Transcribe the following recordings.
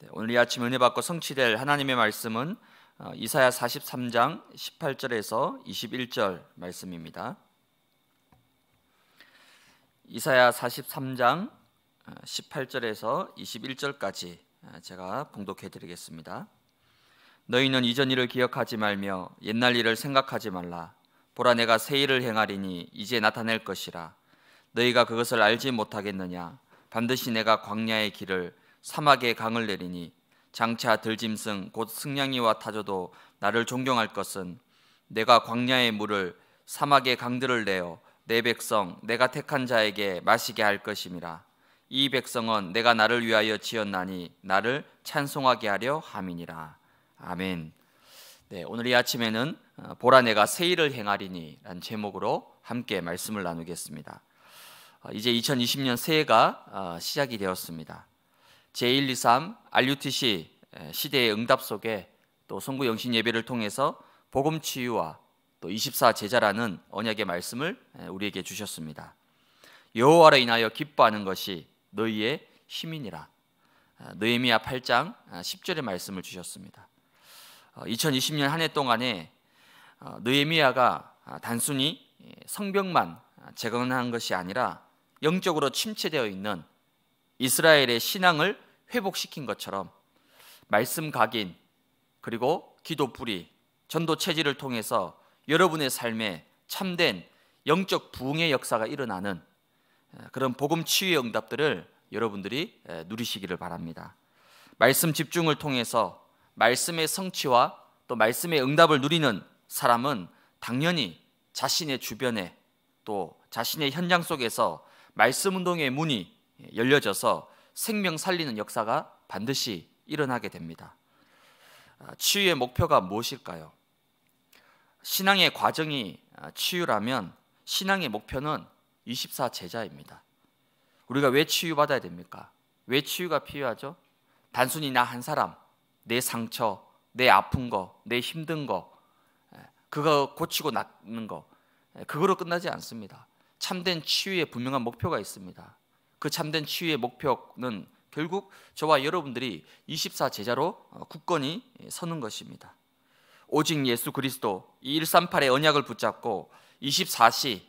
네, 오늘 이 아침 은혜 받고 성취될 하나님의 말씀은 어, 이사야 43장 18절에서 21절 말씀입니다. 이사야 43장 18절에서 어, 21절까지 어, 제가 봉독해 드리겠습니다. 너희는 이전 일을 기억하지 말며 옛날 일을 생각하지 말라. 보라 내가 새 일을 행하리니 이제 나타낼 것이라. 너희가 그것을 알지 못하겠느냐? 반드시 내가 광야의 길을 사막에 강을 내리니 장차 들짐승 곧 승냥이와 타조도 나를 존경할 것은 내가 광야의 물을 사막의 강들을 내어 내 백성 내가 택한 자에게 마시게 할 것임이라 이 백성은 내가 나를 위하여 지었나니 나를 찬송하게 하려 함이니라 아멘. 네, 오늘 이 아침에는 어, 보라 내가 세일을 행하리니란 제목으로 함께 말씀을 나누겠습니다. 어, 이제 2020년 새해가 어, 시작이 되었습니다. 제123 RUTC 시대의 응답 속에 또성구 영신 예배를 통해서 복음 치유와 또 24 제자라는 언약의 말씀을 우리에게 주셨습니다. 여호와로 인하여 기뻐하는 것이 너희의 힘이니라. 느헤미야 8장 10절의 말씀을 주셨습니다. 2020년 어, 한해 동안에 어, 느헤미야가 아, 단순히 예, 성벽만 아, 재건한 것이 아니라 영적으로 침체되어 있는 이스라엘의 신앙을 회복시킨 것처럼 말씀 각인 그리고 기도 뿌리 전도 체질을 통해서 여러분의 삶에 참된 영적 부흥의 역사가 일어나는 그런 복음 치유의 응답들을 여러분들이 누리시기를 바랍니다. 말씀 집중을 통해서 말씀의 성취와 또 말씀의 응답을 누리는 사람은 당연히 자신의 주변에 또 자신의 현장 속에서 말씀 운동의 문이 열려져서 생명 살리는 역사가 반드시 일어나게 됩니다. 아, 치유의 목표가 무엇일까요? 신앙의 과정이 아, 치유라면 신앙의 목표는 24 제자입니다. 우리가 왜 치유받아야 됩니까? 왜 치유가 필요하죠? 단순히 나 한 사람, 내 상처, 내 아픈 거, 내 힘든 거, 그거 고치고 낫는 거, 그거로 끝나지 않습니다. 참된 치유의 분명한 목표가 있습니다. 그 참된 치유의 목표는 결국 저와 여러분들이 24 제자로 어, 굳건히 서는 것입니다. 오직 예수 그리스도 이 138의 언약을 붙잡고 24시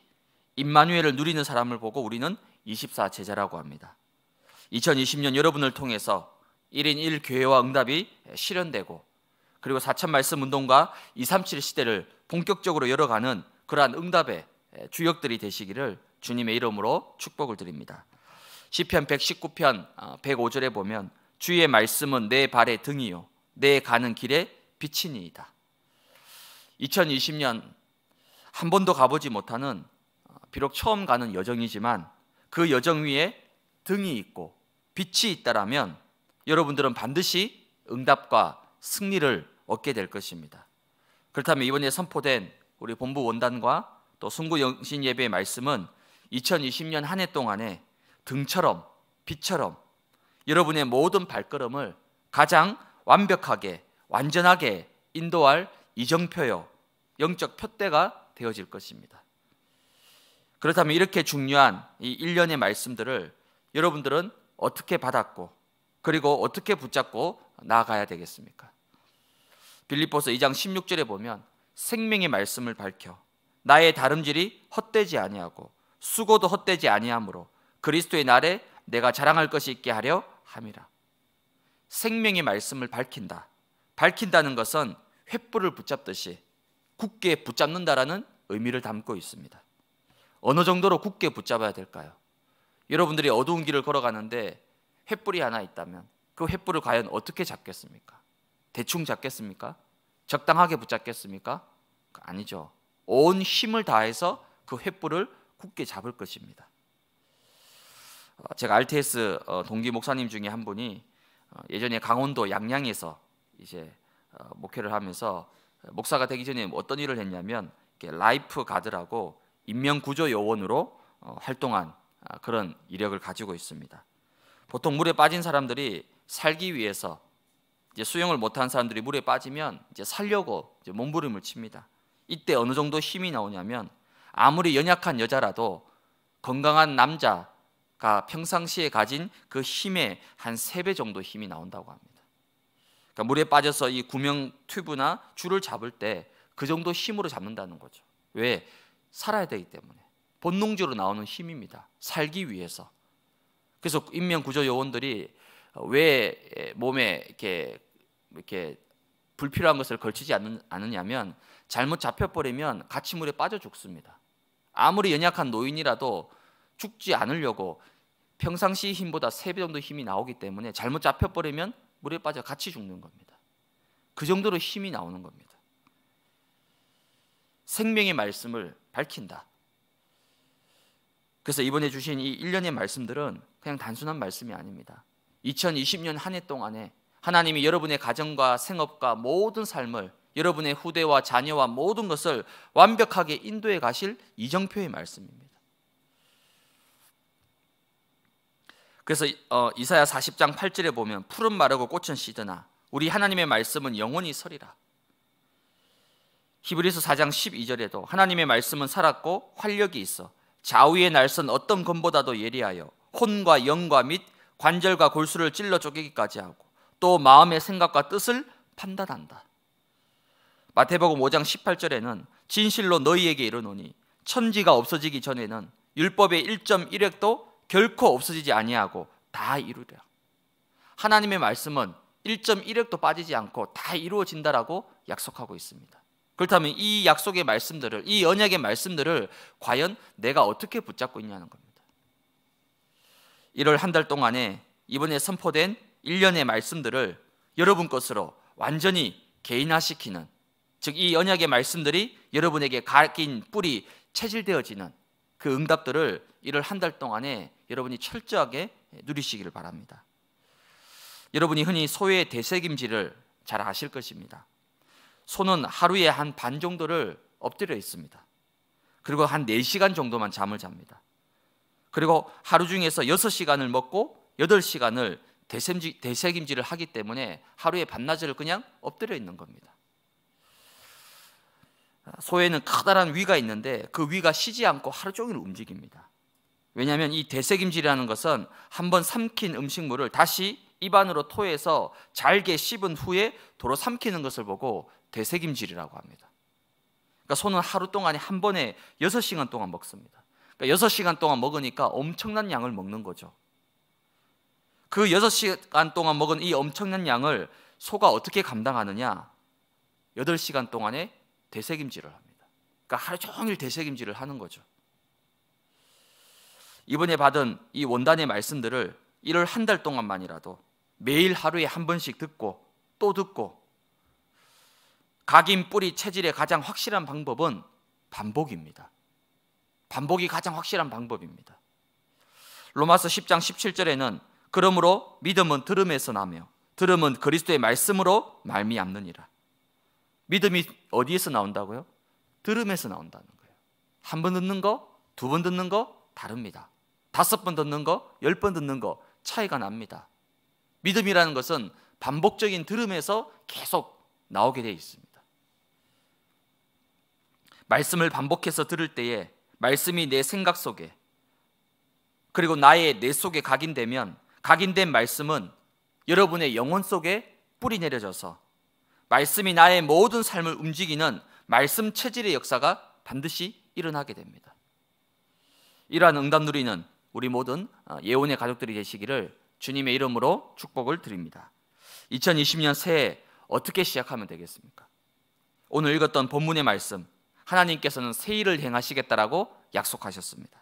임마누엘을 누리는 사람을 보고 우리는 24 제자라고 합니다. 2020년 여러분을 통해서 1인 1 교회와 응답이 실현되고 그리고 4천 말씀 운동과 237 시대를 본격적으로 열어가는 그러한 응답의 주역들이 되시기를 주님의 이름으로 축복을 드립니다. 시편 119편 105절에 어, 보면 주의 말씀은 내 발의 등이요 내 가는 길의 빛이니이다. 2020년 한 번도 가보지 못하는 어, 비록 처음 가는 여정이지만 그 여정 위에 등이 있고 빛이 있다라면 여러분들은 반드시 응답과 승리를 얻게 될 것입니다. 그렇다면 이번에 선포된 우리 본부 원단과 또 순구 영신 예배의 말씀은 2020년 한 해 동안에 등처럼 빛처럼 여러분의 모든 발걸음을 가장 완벽하게 완전하게 인도할 이정표요 영적 표대가 되어질 것입니다. 그렇다면 이렇게 중요한 이 일련의 말씀들을 여러분들은 어떻게 받았고 그리고 어떻게 붙잡고 나아가야 되겠습니까? 빌립보서 2장 16절에 보면 생명의 말씀을 밝혀 나의 다름질이 헛되지 아니하고 수고도 헛되지 아니하므로 그리스도의 날에 내가 자랑할 것이 있게 하려 함이라. 생명의 말씀을 밝힌다. 밝힌다는 것은 횃불을 붙잡듯이 굳게 붙잡는다라는 의미를 담고 있습니다. 어느 정도로 굳게 붙잡아야 될까요? 여러분들이 어두운 길을 걸어가는데 횃불이 하나 있다면 그 횃불을 과연 어떻게 잡겠습니까? 대충 잡겠습니까? 적당하게 붙잡겠습니까? 아니죠. 온 힘을 다해서 그 횃불을 굳게 잡을 것입니다. 어, 제가 RTS 어, 동기 목사님 중에 한 분이 어, 예전에 강원도 양양에서 이제 목회를 하면서 목사가 되기 전에 뭐 어떤 일을 했냐면 라이프 가드라고 인명 구조 요원으로 활동한 아, 그런 이력을 가지고 있습니다. 보통 물에 빠진 사람들이 살기 위해서 이제 수영을 못한 사람들이 물에 빠지면 이제 살려고 이제 몸부림을 칩니다. 이때 어느 정도 힘이 나오냐면 아무리 연약한 여자라도 건강한 남자 가 평상시에 가진 그 힘의 한세 배 정도 힘이 나온다고 합니다. 그러니까 물에 빠져서 이 구명 튜브나 줄을 잡을 때 그 정도 힘으로 잡는다는 거죠. 왜? 살아야 되기 때문에. 본능적으로 나오는 힘입니다. 살기 위해서. 그래서 인명구조 요원들이 왜 몸에 이렇게 이렇게 불필요한 것을 걸치지 않느냐면 잘못 잡혀버리면 같이 물에 빠져 죽습니다. 아무리 연약한 노인이라도 죽지 않으려고 평상시 힘보다 세 배 정도 힘이 나오기 때문에 잘못 잡혀버리면 물에 빠져 같이 죽는 겁니다. 그 정도로 힘이 나오는 겁니다. 생명의 말씀을 밝힌다. 그래서 이번에 주신 이 1년의 말씀들은 그냥 단순한 말씀이 아닙니다. 2020년 한 해 동안에 하나님이 여러분의 가정과 생업과 모든 삶을 여러분의 후대와 자녀와 모든 것을 완벽하게 인도해 가실 이정표의 말씀입니다. 그래서 어, 이사야 40장 8절에 보면 풀은 마르고 꽃은 시드나 우리 하나님의 말씀은 영원히 서리라. 히브리서 4장 12절에도 하나님의 말씀은 살았고 활력이 있어 좌우의 날선 어떤 검보다도 예리하여 혼과 영과 및 관절과 골수를 찔러 쪼개기까지 하고 또 마음의 생각과 뜻을 판단한다. 마태복음 5장 18절에는 진실로 너희에게 이르노니 천지가 없어지기 전에는 율법의 1.1획도 결코 없어지지 아니하고 다이루리 하나님의 말씀은 1.1억도 빠지지 않고 다 이루어진다라고 약속하고 있습니다. 그렇다면 이 약속의 말씀들을 이 언약의 말씀들을 과연 내가 어떻게 붙잡고 있냐는 겁니다. 1월 한달 동안에 이번에 선포된 1년의 말씀들을 여러분 것으로 완전히 개인화시키는 즉 이 언약의 말씀들이 여러분에게 각인 뿌리 체질되어지는 그 응답들을 이를 한달 동안에 여러분이 철저하게 누리시기를 바랍니다. 여러분이 흔히 소의 대세김질을 잘 아실 것입니다. 소는 하루에 한 반 정도를 엎드려 있습니다. 그리고 한 4시간 정도만 잠을 잡니다. 그리고 하루 중에서 6시간을 먹고 8시간을 대세김질을 하기 때문에 하루에 반나절을 그냥 엎드려 있는 겁니다. 소에는 커다란 위가 있는데 그 위가 쉬지 않고 하루 종일 움직입니다. 왜냐하면 이 대세김질이라는 것은 한번 삼킨 음식물을 다시 입안으로 토해서 잘게 씹은 후에 도로 삼키는 것을 보고 대세김질이라고 합니다. 그러니까 소는 하루 동안에 한 번에 6시간 동안 먹습니다. 그러니까 6시간 동안 먹으니까 엄청난 양을 먹는 거죠. 그 6시간 동안 먹은 이 엄청난 양을 소가 어떻게 감당하느냐? 8시간 동안에 대세김질을 합니다. 그러니까 하루 종일 대세김질을 하는 거죠. 이번에 받은 이 원단의 말씀들을 1월 한달 동안만이라도 매일 하루에 한 번씩 듣고 또 듣고 각인 뿌리 체질의 가장 확실한 방법은 반복입니다. 반복이 가장 확실한 방법입니다. 로마서 10장 17절에는 그러므로 믿음은 들음에서 나며 들음은 그리스도의 말씀으로 말미암느니라. 믿음이 어디에서 나온다고요? 들음에서 나온다는 거예요. 한 번 듣는 거, 두 번 듣는 거 다릅니다. 다섯 번 듣는 거, 열 번 듣는 거 차이가 납니다. 믿음이라는 것은 반복적인 들음에서 계속 나오게 되어 있습니다. 말씀을 반복해서 들을 때에 말씀이 내 생각 속에 그리고 나의 뇌 속에 각인되면 각인된 말씀은 여러분의 영혼 속에 뿌리 내려져서 말씀이 나의 모든 삶을 움직이는 말씀 체질의 역사가 반드시 일어나게 됩니다. 이러한 응답 누리는 우리 모든 어, 예언의 가족들이 되시기를 주님의 이름으로 축복을 드립니다. 2020년 새해 어떻게 시작하면 되겠습니까? 오늘 읽었던 본문의 말씀 하나님께서는 새일을 행하시겠다라고 약속하셨습니다.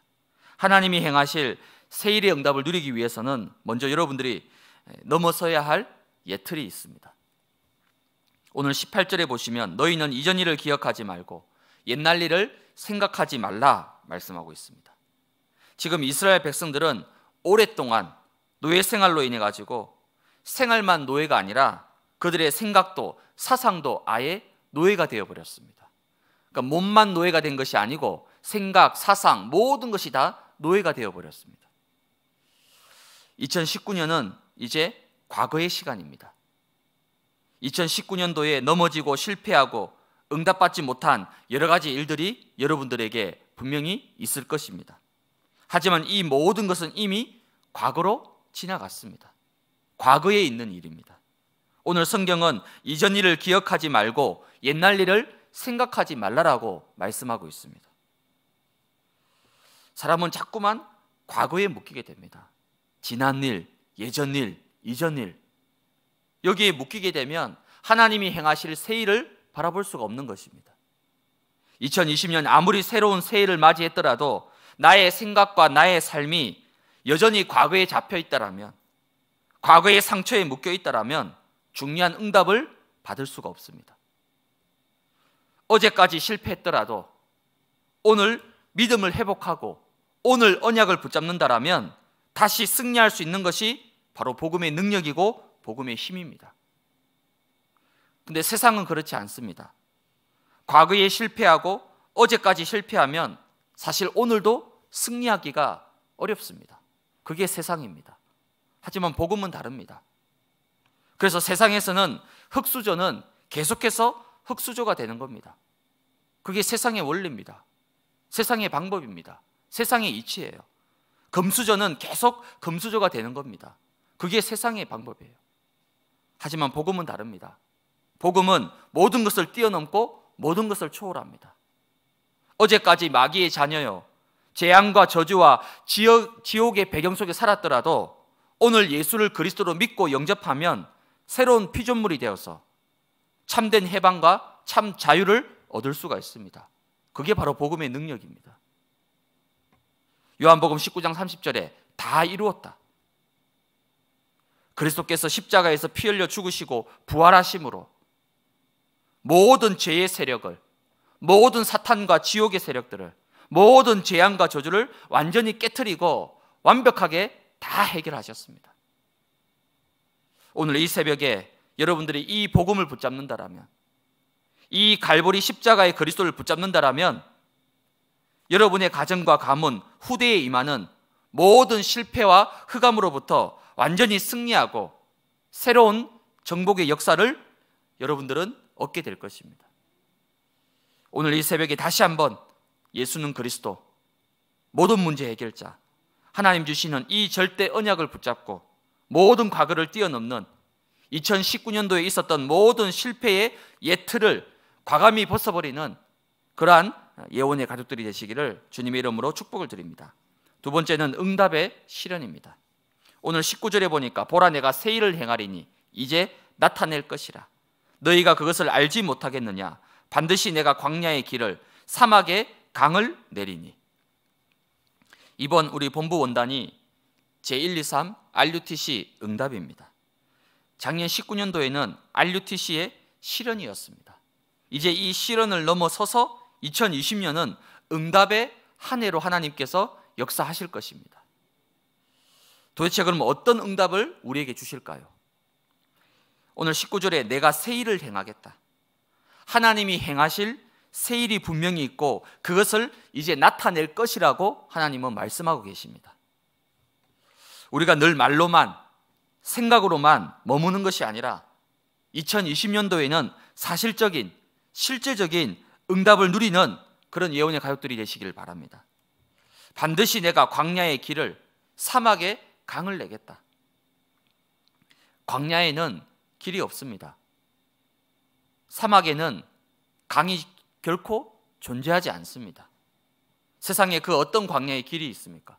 하나님이 행하실 새일의 응답을 누리기 위해서는 먼저 여러분들이 넘어서야 할 예틀이 있습니다. 오늘 18절에 보시면 너희는 이전 일을 기억하지 말고 옛날 일을 생각하지 말라 말씀하고 있습니다. 지금 이스라엘 백성들은 오랫동안 노예 생활로 인해 가지고 생활만 노예가 아니라 그들의 생각도 사상도 아예 노예가 되어 버렸습니다. 그러니까 몸만 노예가 된 것이 아니고 생각, 사상 모든 것이 다 노예가 되어 버렸습니다. 2019년은 이제 과거의 시간입니다. 2019년도에 넘어지고 실패하고 응답받지 못한 여러 가지 일들이 여러분들에게 분명히 있을 것입니다. 하지만 이 모든 것은 이미 과거로 지나갔습니다. 과거에 있는 일입니다. 오늘 성경은 이전 일을 기억하지 말고 옛날 일을 생각하지 말라라고 말씀하고 있습니다. 사람은 자꾸만 과거에 묶이게 됩니다. 지난 일, 예전 일, 이전 일. 여기에 묶이게 되면 하나님이 행하실 새 일을 바라볼 수가 없는 것입니다. 2020년 아무리 새로운 새해를 맞이했더라도 나의 생각과 나의 삶이 여전히 과거에 잡혀 있다라면 과거의 상처에 묶여 있다라면 중요한 응답을 받을 수가 없습니다. 어제까지 실패했더라도 오늘 믿음을 회복하고 오늘 언약을 붙잡는다라면 다시 승리할 수 있는 것이 바로 복음의 능력이고 복음의 힘입니다. 근데 세상은 그렇지 않습니다. 과거에 실패하고 어제까지 실패하면 사실 오늘도 승리하기가 어렵습니다. 그게 세상입니다. 하지만 복음은 다릅니다. 그래서 세상에서는 흙수저는 계속해서 흙수저가 되는 겁니다. 그게 세상의 원리입니다. 세상의 방법입니다. 세상의 이치예요. 금수저는 계속 금수저가 되는 겁니다. 그게 세상의 방법이에요. 하지만 복음은 다릅니다. 복음은 모든 것을 뛰어넘고 모든 것을 초월합니다. 어제까지 마귀의 자녀요. 재앙과 저주와 지옥, 지옥의 배경 속에 살았더라도 오늘 예수를 그리스도로 믿고 영접하면 새로운 피조물이 되어서 참된 해방과 참 자유를 얻을 수가 있습니다. 그게 바로 복음의 능력입니다. 요한복음 19장 30절에 다 이루었다. 그리스도께서 십자가에서 피 흘려 죽으시고 부활하심으로 모든 죄의 세력을 모든 사탄과 지옥의 세력들을 모든 재앙과 저주를 완전히 깨뜨리고 완벽하게 다 해결하셨습니다. 오늘 이 새벽에 여러분들이 이 복음을 붙잡는다라면 이 갈보리 십자가의 그리스도를 붙잡는다라면 여러분의 가정과 가문, 후대에 임하는 모든 실패와 흑암으로부터 완전히 승리하고 새로운 정복의 역사를 여러분들은 얻게 될 것입니다. 오늘 이 새벽에 다시 한번 예수는 그리스도 모든 문제 해결자 하나님 주시는 이 절대 언약을 붙잡고 모든 과거를 뛰어넘는 2019년도에 있었던 모든 실패의 예틀을 과감히 벗어버리는 그러한 예원의 가족들이 되시기를 주님의 이름으로 축복을 드립니다. 두 번째는 응답의 실현입니다. 오늘 19절에 보니까 보라 내가 세 일을 행하리니 이제 나타낼 것이라 너희가 그것을 알지 못하겠느냐 반드시 내가 광야의 길을 사막의 강을 내리니 이번 우리 본부 원단이 제1, 2, 3 RUTC 응답입니다 작년 19년도에는 RUTC의 실현이었습니다 이제 이 실현을 넘어서서 2020년은 응답의 한 해로 하나님께서 역사하실 것입니다 도대체 그럼 어떤 응답을 우리에게 주실까요? 오늘 19절에 내가 세일을 행하겠다. 하나님이 행하실 세일이 분명히 있고 그것을 이제 나타낼 것이라고 하나님은 말씀하고 계십니다. 우리가 늘 말로만 생각으로만 머무는 것이 아니라 2020년도에는 사실적인 실제적인 응답을 누리는 그런 예언의 가족들이 되시길 바랍니다. 반드시 내가 광야의 길을 사막의 강을 내겠다. 광야에는 길이 없습니다. 사막에는 강이 결코 존재하지 않습니다. 세상에 그 어떤 광야에 길이 있습니까?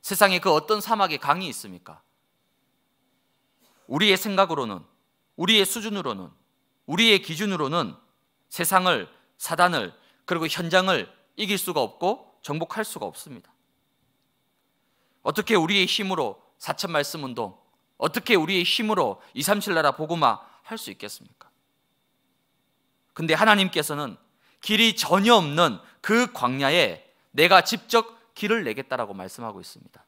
세상에 그 어떤 사막에 강이 있습니까? 우리의 생각으로는, 우리의 수준으로는, 우리의 기준으로는 세상을, 사단을, 그리고 현장을 이길 수가 없고 정복할 수가 없습니다. 어떻게 우리의 힘으로 사천 말씀 운동, 어떻게 우리의 힘으로 이삼7 나라 보고마 할수 있겠습니까? 근데 하나님께서는 길이 전혀 없는 그 광야에 내가 직접 길을 내겠다라고 말씀하고 있습니다.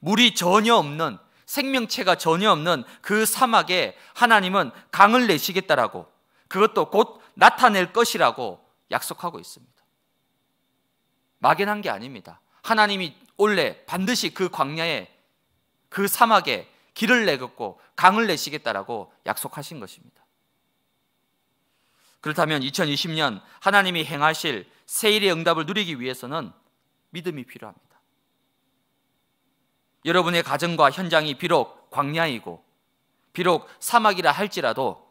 물이 전혀 없는 생명체가 전혀 없는 그 사막에 하나님은 강을 내시겠다라고 그것도 곧 나타낼 것이라고 약속하고 있습니다. 막연한 게 아닙니다. 하나님이 올래 반드시 그 광야에 그 사막에 길을 내긋고 강을 내시겠다라고 약속하신 것입니다. 그렇다면 2020년 하나님이 행하실 세일의 응답을 누리기 위해서는 믿음이 필요합니다. 여러분의 가정과 현장이 비록 광야이고 비록 사막이라 할지라도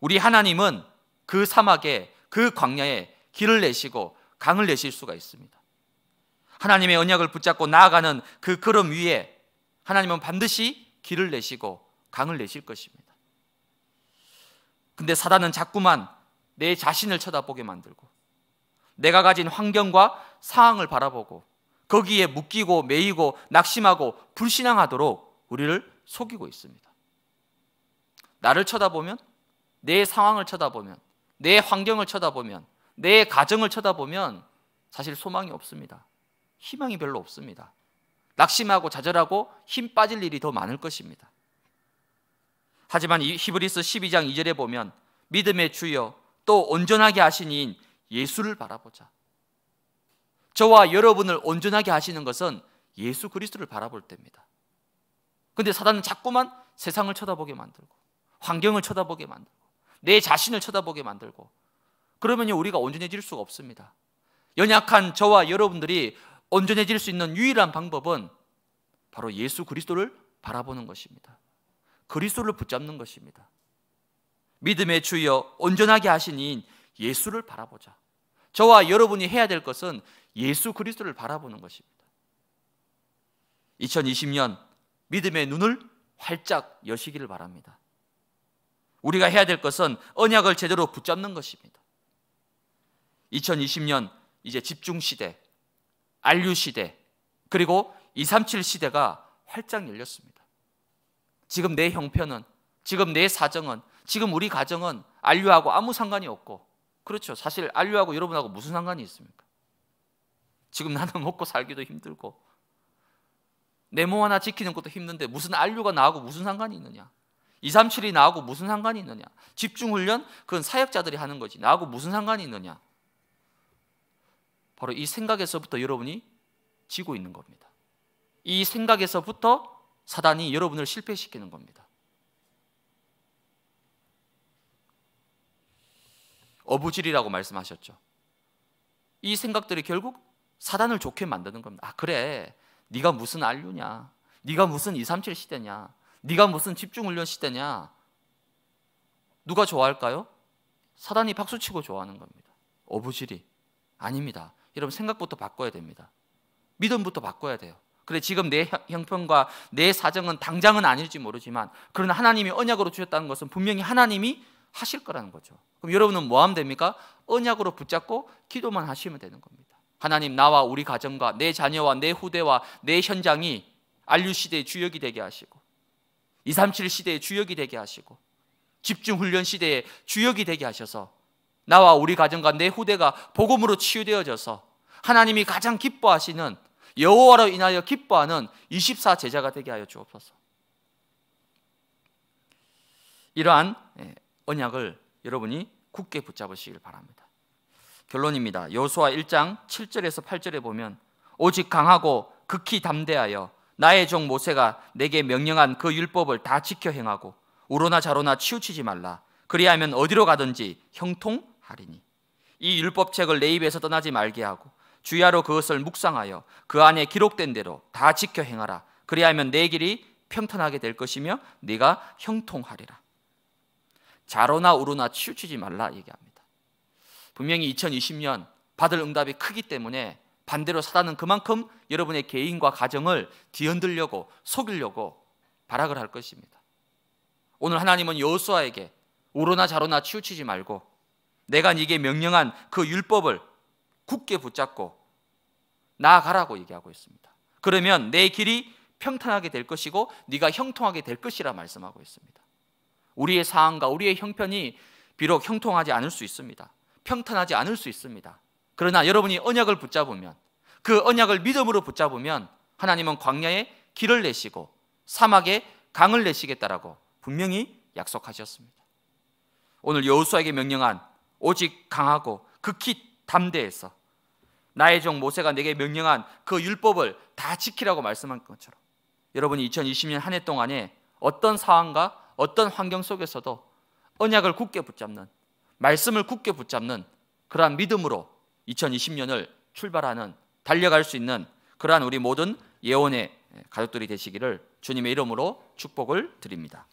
우리 하나님은 그 사막에 그 광야에 길을 내시고 강을 내실 수가 있습니다. 하나님의 언약을 붙잡고 나아가는 그 걸음 위에 하나님은 반드시 길을 내시고 강을 내실 것입니다. 근데 사단은 자꾸만 내 자신을 쳐다보게 만들고 내가 가진 환경과 상황을 바라보고 거기에 묶이고 매이고 낙심하고 불신앙하도록 우리를 속이고 있습니다. 나를 쳐다보면 내 상황을 쳐다보면 내 환경을 쳐다보면 내 가정을 쳐다보면 사실 소망이 없습니다. 희망이 별로 없습니다. 낙심하고 좌절하고 힘 빠질 일이 더 많을 것입니다. 하지만 이 히브리스 12장 2절에 보면 믿음의 주여 또 온전하게 하시니 예수를 바라보자. 저와 여러분을 온전하게 하시는 것은 예수 그리스도를 바라볼 때입니다. 근데 사단은 자꾸만 세상을 쳐다보게 만들고 환경을 쳐다보게 만들고 내 자신을 쳐다보게 만들고 그러면 우리가 온전해질 수가 없습니다. 연약한 저와 여러분들이 온전해질 수 있는 유일한 방법은 바로 예수 그리스도를 바라보는 것입니다. 그리스도를 붙잡는 것입니다. 믿음의 주여 온전하게 하신 이인 예수를 바라보자. 저와 여러분이 해야 될 것은 예수 그리스도를 바라보는 것입니다. 2020년 믿음의 눈을 활짝 여시기를 바랍니다. 우리가 해야 될 것은 언약을 제대로 붙잡는 것입니다. 2020년 이제 집중 시대, 안류 시대 그리고 237 시대가 활짝 열렸습니다. 지금 내 형편은 지금 내 사정은 지금 우리 가정은 안류하고 아무 상관이 없고 그렇죠. 사실 안류하고 여러분하고 무슨 상관이 있습니까? 지금 나는 먹고 살기도 힘들고 내몸 뭐 하나 지키는 것도 힘든데 무슨 안류가 나하고 무슨 상관이 있느냐? 237이 나하고 무슨 상관이 있느냐? 집중 훈련 그건 사역자들이 하는 거지. 나하고 무슨 상관이 있느냐? 바로 이 생각에서부터 여러분이 지고 있는 겁니다. 이 생각에서부터 사단이 여러분을 실패시키는 겁니다. 어부질이라고 말씀하셨죠. 이 생각들이 결국 사단을 좋게 만드는 겁니다. 아 그래, 네가 무슨 안류냐? 네가 무슨 237 시대냐? 네가 무슨 집중훈련 시대냐? 누가 좋아할까요? 사단이 박수치고 좋아하는 겁니다. 어부질이 아닙니다. 여러분 생각부터 바꿔야 됩니다. 믿음부터 바꿔야 돼요. 그래 지금 내 형편과 내 사정은 당장은 아닐지 모르지만 그러나 하나님이 언약으로 주셨다는 것은 분명히 하나님이 하실 거라는 거죠. 그럼 여러분은 뭐 하면 됩니까? 언약으로 붙잡고 기도만 하시면 되는 겁니다. 하나님 나와 우리 가정과 내 자녀와 내 후대와 내 현장이 안류 시대의 주역이 되게 하시고 237 시대의 주역이 되게 하시고 집중 훈련 시대의 주역이 되게 하셔서 나와 우리 가정과 내 후대가 복음으로 치유되어져서 하나님이 가장 기뻐하시는 여호와로 인하여 기뻐하는 24 제자가 되게 하여 주옵소서. 이러한 예, 언약을 여러분이 굳게 붙잡으시길 바랍니다. 결론입니다. 여호수아 1장 7절에서 8절에 보면 오직 강하고 극히 담대하여 나의 종 모세가 내게 명령한 그 율법을 다 지켜 행하고 우로나 자로나 치우치지 말라. 그리하면 어디로 가든지 형통 하리니 이 율법책을 내 입에서 떠나지 말게 하고 주야로 그것을 묵상하여 그 안에 기록된 대로 다 지켜 행하라 그리하면 내 길이 평탄하게 될 것이며 네가 형통하리라 자로나 우로나 치우치지 말라 얘기합니다 분명히 2020년 받을 응답이 크기 때문에 반대로 사단은 그만큼 여러분의 개인과 가정을 뒤흔들려고 속이려고 발악을 할 것입니다 오늘 하나님은 여수아에게 우로나 자로나 치우치지 말고 내가 네게 명령한 그 율법을 굳게 붙잡고 나아가라고 얘기하고 있습니다. 그러면 내 길이 평탄하게 될 것이고 네가 형통하게 될 것이라 말씀하고 있습니다. 우리의 상황과 우리의 형편이 비록 형통하지 않을 수 있습니다. 평탄하지 않을 수 있습니다. 그러나 여러분이 언약을 붙잡으면 그 언약을 믿음으로 붙잡으면 하나님은 광야에 길을 내시고 사막에 강을 내시겠다라고 분명히 약속하셨습니다. 오늘 여호수아에게 명령한 오직 강하고 극히 담대해서 나의 종 모세가 내게 명령한 그 율법을 다 지키라고 말씀한 것처럼 여러분이 2020년 한 해 동안에 어떤 상황과 어떤 환경 속에서도 언약을 굳게 붙잡는 말씀을 굳게 붙잡는 그러한 믿음으로 2020년을 출발하는 달려갈 수 있는 그러한 우리 모든 예언의 가족들이 되시기를 주님의 이름으로 축복을 드립니다.